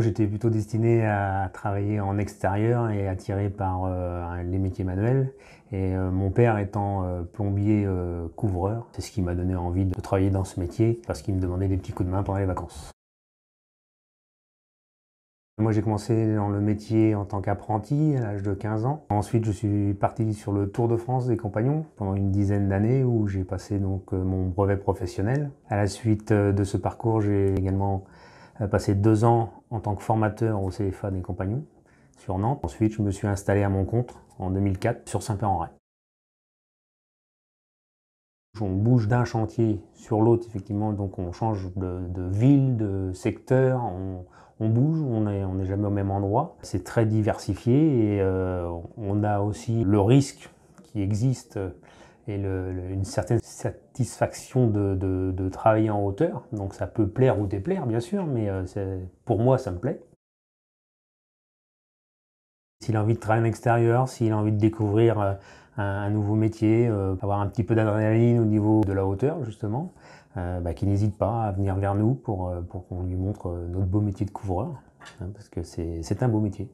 j'étais plutôt destiné à travailler en extérieur et attiré par euh, les métiers manuels. Et euh, mon père étant euh, plombier couvreur, c'est ce qui m'a donné envie de travailler dans ce métier parce qu'il me demandait des petits coups de main pendant les vacances. Moi, j'ai commencé dans le métier en tant qu'apprenti à l'âge de 15 ans. Ensuite, je suis parti sur le Tour de France des compagnons pendant une dizaine d'années où j'ai passé donc mon brevet professionnel. À la suite de ce parcours, j'ai également euh, passé deux ans en tant que formateur au CFA des Compagnons sur Nantes. Ensuite, je me suis installé à mon compte en 2004 sur saint père en On bouge d'un chantier sur l'autre, effectivement, donc on change de, ville, de secteur, on, bouge, on n'est jamais au même endroit. C'est très diversifié et euh, on a aussi le risque qui existe et une certaine satisfaction de, travailler en hauteur. Donc ça peut plaire ou déplaire, bien sûr, mais euh, pour moi, ça me plaît. S'il a envie de travailler en extérieur, s'il a envie de découvrir euh, un, nouveau métier, euh, avoir un petit peu d'adrénaline au niveau de la hauteur, justement, bah, qu'il n'hésite pas à venir vers nous pour, qu'on lui montre notre beau métier de couvreur, hein, parce que c'est un beau métier.